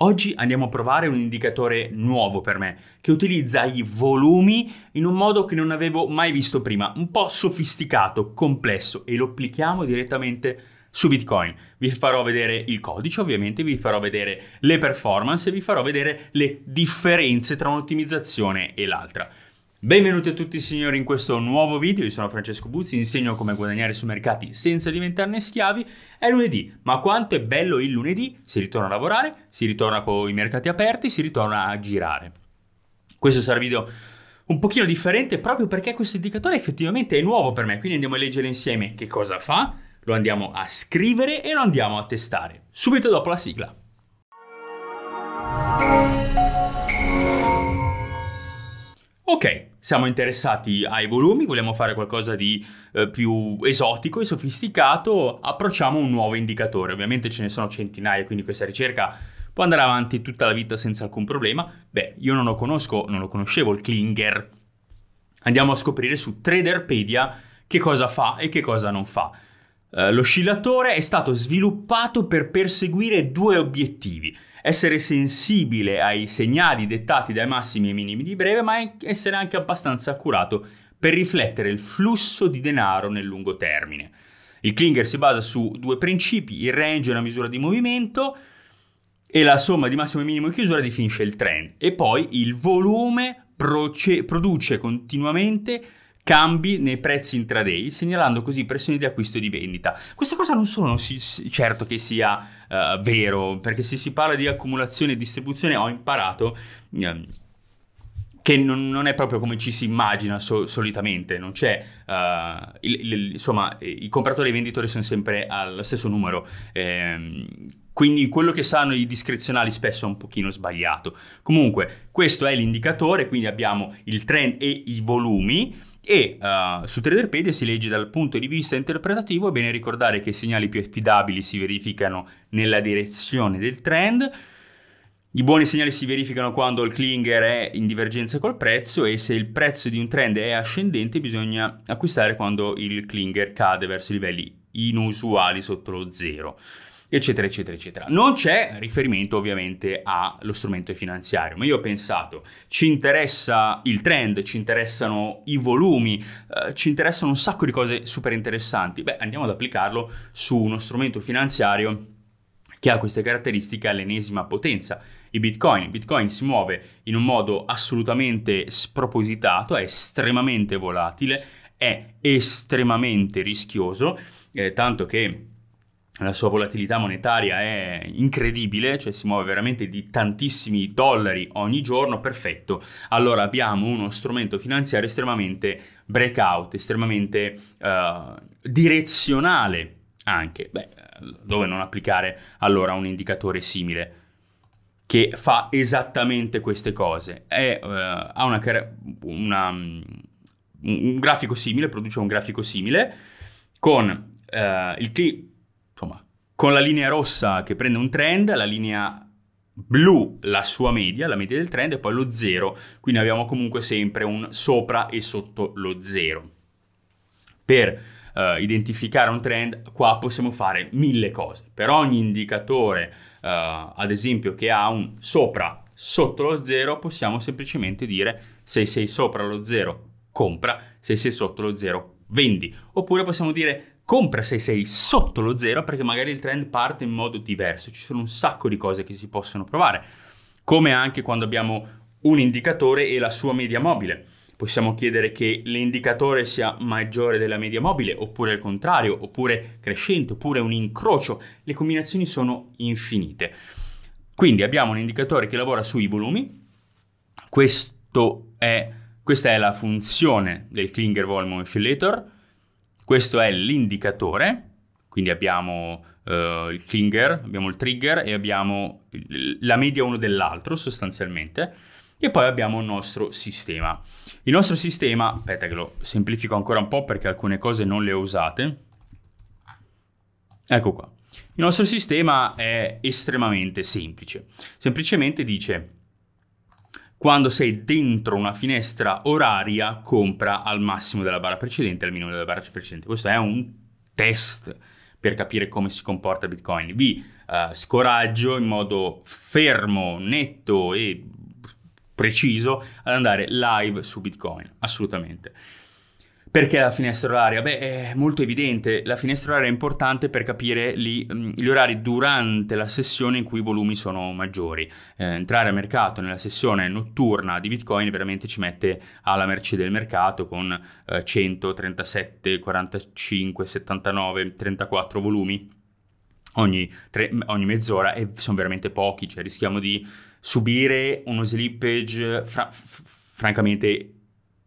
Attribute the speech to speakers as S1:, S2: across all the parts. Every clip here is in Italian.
S1: Oggi andiamo a provare un indicatore nuovo per me, che utilizza i volumi in un modo che non avevo mai visto prima, un po' sofisticato, complesso, e lo applichiamo direttamente su Bitcoin. Vi farò vedere il codice, ovviamente, vi farò vedere le performance e vi farò vedere le differenze tra un'ottimizzazione e l'altra. Benvenuti a tutti signori in questo nuovo video, io sono Francesco Buzzi, insegno come guadagnare sui mercati senza diventarne schiavi, è lunedì, ma quanto è bello il lunedì, si ritorna a lavorare, si ritorna con i mercati aperti, si ritorna a girare. Questo sarà un video un pochino differente proprio perché questo indicatore effettivamente è nuovo per me, quindi andiamo a leggere insieme che cosa fa, lo andiamo a scrivere e lo andiamo a testare, subito dopo la sigla. Ok, siamo interessati ai volumi, vogliamo fare qualcosa di eh, più esotico e sofisticato, approcciamo un nuovo indicatore. Ovviamente ce ne sono centinaia, quindi questa ricerca può andare avanti tutta la vita senza alcun problema. Beh, io non lo conosco, non lo conoscevo il Klinger. Andiamo a scoprire su Traderpedia che cosa fa e che cosa non fa. Eh, l'oscillatore è stato sviluppato per perseguire due obiettivi essere sensibile ai segnali dettati dai massimi e minimi di breve, ma essere anche abbastanza accurato per riflettere il flusso di denaro nel lungo termine. Il Klinger si basa su due principi, il range è una misura di movimento e la somma di massimo e minimo di chiusura definisce il trend e poi il volume produce continuamente cambi nei prezzi intraday, segnalando così pressioni di acquisto e di vendita. Questa cosa non sono si, certo che sia uh, vero, perché se si parla di accumulazione e distribuzione ho imparato... Um, che non, non, è proprio come ci si immagina so, solitamente, non c'è, uh, il, il, insomma, i compratori e i venditori sono sempre allo stesso numero. Ehm, quindi quello che sanno i discrezionali spesso è un pochino sbagliato. Comunque, questo è l'indicatore, quindi abbiamo il trend e i volumi. E uh, su Traderpedia si legge dal punto di vista interpretativo, è bene ricordare che i segnali più affidabili si verificano nella direzione del trend, i buoni segnali si verificano quando il clinger è in divergenza col prezzo e se il prezzo di un trend è ascendente bisogna acquistare quando il clinger cade verso livelli inusuali sotto lo zero eccetera, eccetera, eccetera. Non c'è riferimento ovviamente allo strumento finanziario, ma io ho pensato, ci interessa il trend, ci interessano i volumi, eh, ci interessano un sacco di cose super interessanti. Beh, andiamo ad applicarlo su uno strumento finanziario che ha queste caratteristiche all'ennesima potenza. I bitcoin. Bitcoin si muove in un modo assolutamente spropositato, è estremamente volatile, è estremamente rischioso, eh, tanto che la sua volatilità monetaria è incredibile, cioè si muove veramente di tantissimi dollari ogni giorno, perfetto. Allora abbiamo uno strumento finanziario estremamente breakout, estremamente uh, direzionale anche. Beh, dove non applicare allora un indicatore simile che fa esattamente queste cose? È, uh, ha una, una, un grafico simile, produce un grafico simile con uh, il clip con la linea rossa che prende un trend, la linea blu la sua media, la media del trend e poi lo 0, quindi abbiamo comunque sempre un sopra e sotto lo zero. Per uh, identificare un trend qua possiamo fare mille cose, per ogni indicatore uh, ad esempio che ha un sopra sotto lo zero possiamo semplicemente dire se sei sopra lo zero compra, se sei sotto lo zero vendi, oppure possiamo dire compra se sei sotto lo zero perché magari il trend parte in modo diverso, ci sono un sacco di cose che si possono provare, come anche quando abbiamo un indicatore e la sua media mobile. Possiamo chiedere che l'indicatore sia maggiore della media mobile, oppure il contrario, oppure crescente, oppure un incrocio. Le combinazioni sono infinite. Quindi abbiamo un indicatore che lavora sui volumi. È, questa è la funzione del Klinger Volume Oscillator questo è l'indicatore, quindi abbiamo uh, il finger, abbiamo il trigger e abbiamo la media uno dell'altro sostanzialmente. E poi abbiamo il nostro sistema. Il nostro sistema, aspetta che lo semplifico ancora un po' perché alcune cose non le ho usate. Ecco qua. Il nostro sistema è estremamente semplice. Semplicemente dice quando sei dentro una finestra oraria, compra al massimo della barra precedente e al minimo della barra precedente. Questo è un test per capire come si comporta Bitcoin. Vi uh, scoraggio in modo fermo, netto e preciso ad andare live su Bitcoin, assolutamente. Perché la finestra oraria? Beh, è molto evidente, la finestra oraria è importante per capire gli, mm, gli orari durante la sessione in cui i volumi sono maggiori. Eh, entrare a mercato nella sessione notturna di Bitcoin veramente ci mette alla merce del mercato con eh, 137, 45, 79, 34 volumi ogni, tre, ogni mezz'ora e sono veramente pochi, cioè rischiamo di subire uno slippage fra, francamente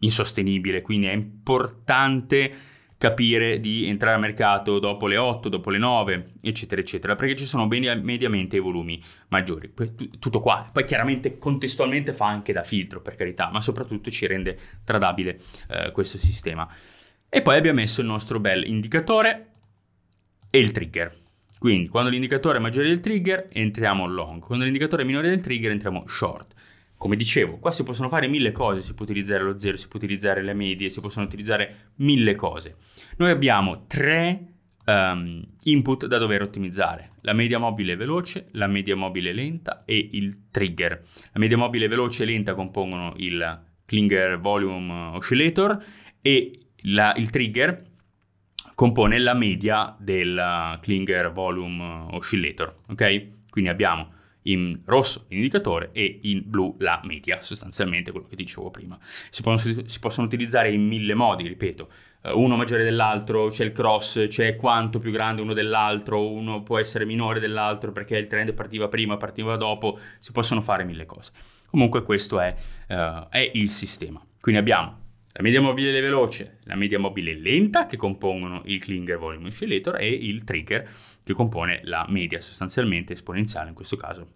S1: insostenibile, quindi è importante capire di entrare al mercato dopo le 8, dopo le 9, eccetera, eccetera, perché ci sono mediamente i volumi maggiori. Tutto qua. Poi chiaramente contestualmente fa anche da filtro, per carità, ma soprattutto ci rende tradabile eh, questo sistema. E poi abbiamo messo il nostro bel indicatore e il trigger. Quindi quando l'indicatore è maggiore del trigger entriamo long, quando l'indicatore è minore del trigger entriamo short come dicevo, qua si possono fare mille cose, si può utilizzare lo zero, si può utilizzare le medie, si possono utilizzare mille cose. Noi abbiamo tre um, input da dover ottimizzare, la media mobile veloce, la media mobile lenta e il trigger. La media mobile veloce e lenta compongono il Klinger Volume Oscillator e la, il trigger compone la media del Klinger Volume Oscillator, ok? Quindi abbiamo in rosso l'indicatore e in blu la media, sostanzialmente quello che dicevo prima. Si possono, si possono utilizzare in mille modi, ripeto, eh, uno maggiore dell'altro, c'è il cross, c'è quanto più grande uno dell'altro, uno può essere minore dell'altro perché il trend partiva prima, partiva dopo, si possono fare mille cose. Comunque questo è, uh, è il sistema. Quindi abbiamo la media mobile veloce, la media mobile lenta che compongono il Klinger Volume Oscillator e il trigger che compone la media sostanzialmente esponenziale in questo caso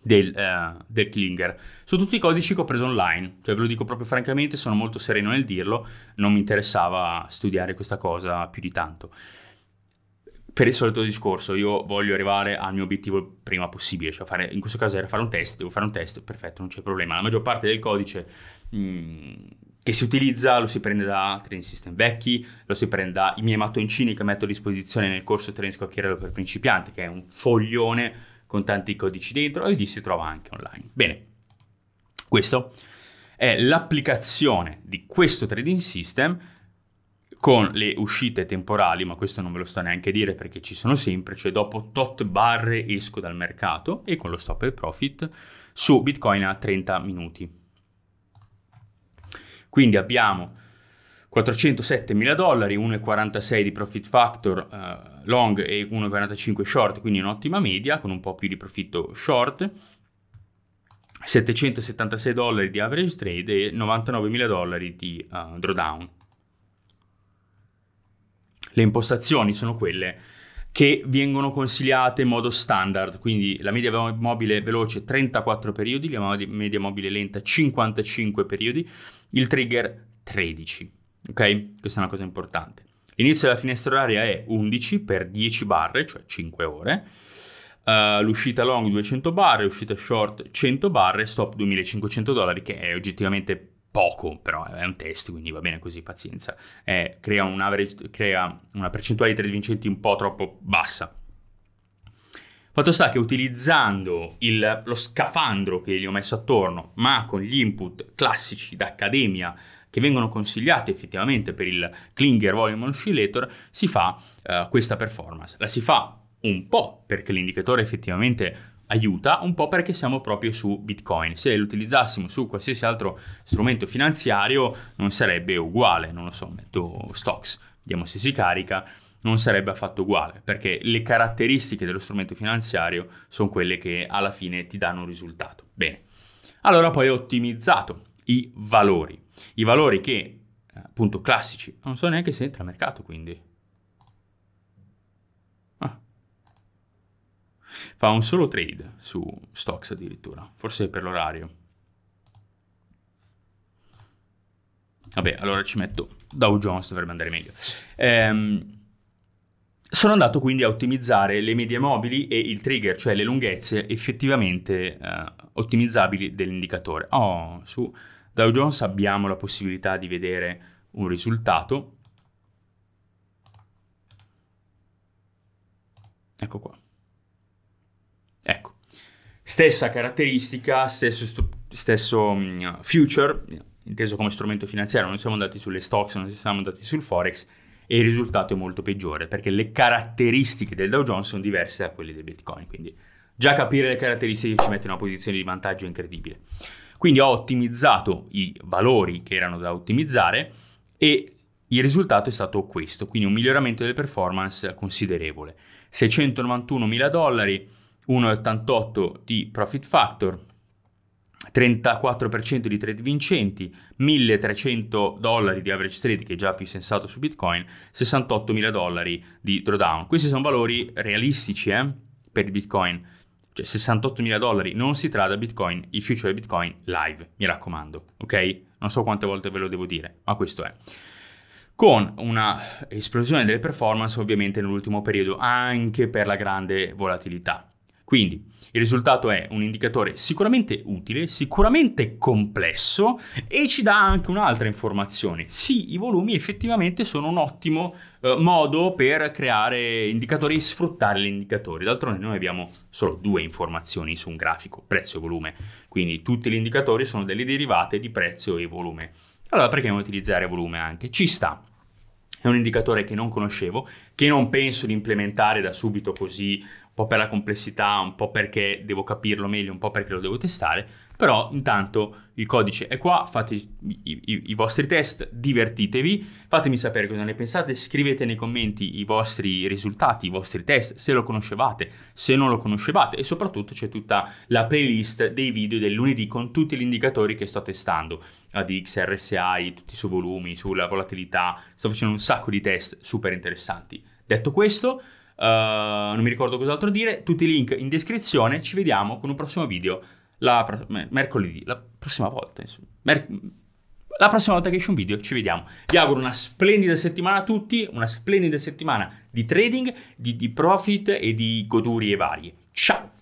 S1: del, uh, del Klinger. Sono tutti i codici che ho preso online, cioè ve lo dico proprio francamente, sono molto sereno nel dirlo, non mi interessava studiare questa cosa più di tanto per il solito discorso, io voglio arrivare al mio obiettivo prima possibile, cioè fare, in questo caso era fare un test, devo fare un test, perfetto, non c'è problema. La maggior parte del codice mh, mm, che si utilizza, lo si prende da training system vecchi, lo si prende dai miei mattoncini che metto a disposizione nel corso Training Scocchiere per principianti, che è un foglione con tanti codici dentro e lì si trova anche online. Bene, questo è l'applicazione di questo trading system con le uscite temporali, ma questo non ve lo sto neanche a dire perché ci sono sempre, cioè dopo tot barre esco dal mercato e con lo stop e profit su Bitcoin a 30 minuti. Quindi abbiamo 407.000 dollari, 1,46 di profit factor eh, long e 1,45 short, quindi un'ottima media con un po' più di profitto short. 776 dollari di average trade e 99.000 dollari di uh, drawdown. Le impostazioni sono quelle che vengono consigliate in modo standard, quindi la media mobile veloce 34 periodi, la media mobile lenta 55 periodi, il trigger 13, ok? Questa è una cosa importante. L'inizio della finestra oraria è 11 per 10 barre, cioè 5 ore, uh, l'uscita long 200 barre, l'uscita short 100 barre, stop 2500 dollari, che è oggettivamente poco, però è un test, quindi va bene così, pazienza. Eh, crea, un average, crea una percentuale di trade vincenti un po' troppo bassa. Fatto sta che utilizzando il, lo scafandro che gli ho messo attorno, ma con gli input classici d'accademia che vengono consigliati effettivamente per il Klinger Volume Oscillator, si fa eh, questa performance. La si fa un po' perché l'indicatore effettivamente aiuta un po' perché siamo proprio su Bitcoin. Se lo utilizzassimo su qualsiasi altro strumento finanziario non sarebbe uguale, non lo so, metto stocks, vediamo se si carica, non sarebbe affatto uguale, perché le caratteristiche dello strumento finanziario sono quelle che alla fine ti danno un risultato. Bene. Allora poi ho ottimizzato i valori, i valori che appunto classici, non so neanche se entra a mercato quindi Fa un solo trade su Stocks addirittura, forse per l'orario. Vabbè, allora ci metto Dow Jones, dovrebbe andare meglio. Ehm, sono andato quindi a ottimizzare le medie mobili e il trigger, cioè le lunghezze effettivamente eh, ottimizzabili dell'indicatore. Oh, su Dow Jones abbiamo la possibilità di vedere un risultato. Ecco qua stessa caratteristica, stesso, stesso mm, future, inteso come strumento finanziario, non siamo andati sulle stocks, non siamo andati sul forex e il risultato è molto peggiore perché le caratteristiche del Dow Jones sono diverse da quelle dei Bitcoin, quindi già capire le caratteristiche ci mette in una posizione di vantaggio incredibile. Quindi ho ottimizzato i valori che erano da ottimizzare e il risultato è stato questo, quindi un miglioramento delle performance considerevole. 691 mila dollari, 1,88 di profit factor, 34% di trade vincenti, 1300 dollari di average trade che è già più sensato su Bitcoin, 68.000 dollari di drawdown. Questi sono valori realistici eh, per Bitcoin, cioè 68.000 dollari, non si tratta Bitcoin, il future Bitcoin live, mi raccomando, ok? Non so quante volte ve lo devo dire, ma questo è con una esplosione delle performance ovviamente nell'ultimo periodo anche per la grande volatilità. Quindi il risultato è un indicatore sicuramente utile, sicuramente complesso e ci dà anche un'altra informazione. Sì, i volumi effettivamente sono un ottimo eh, modo per creare indicatori e sfruttare gli indicatori. D'altronde noi abbiamo solo due informazioni su un grafico, prezzo e volume. Quindi tutti gli indicatori sono delle derivate di prezzo e volume. Allora perché non utilizzare volume anche? Ci sta. È un indicatore che non conoscevo, che non penso di implementare da subito così po' per la complessità, un po' perché devo capirlo meglio, un po' perché lo devo testare, però intanto il codice è qua, fate i, i, i vostri test, divertitevi, fatemi sapere cosa ne pensate, scrivete nei commenti i vostri risultati, i vostri test, se lo conoscevate, se non lo conoscevate e soprattutto c'è tutta la playlist dei video del lunedì con tutti gli indicatori che sto testando, ADX, RSI, tutti i suoi volumi, sulla volatilità, sto facendo un sacco di test super interessanti. Detto questo... Eh, non mi ricordo cos'altro dire, tutti i link in descrizione, ci vediamo con un prossimo video la pro- mercoledì, la prossima volta, Mer- la prossima volta che esce un video ci vediamo. Vi auguro una splendida settimana a tutti, una splendida settimana di trading, di, di profit e di godurie varie. Ciao!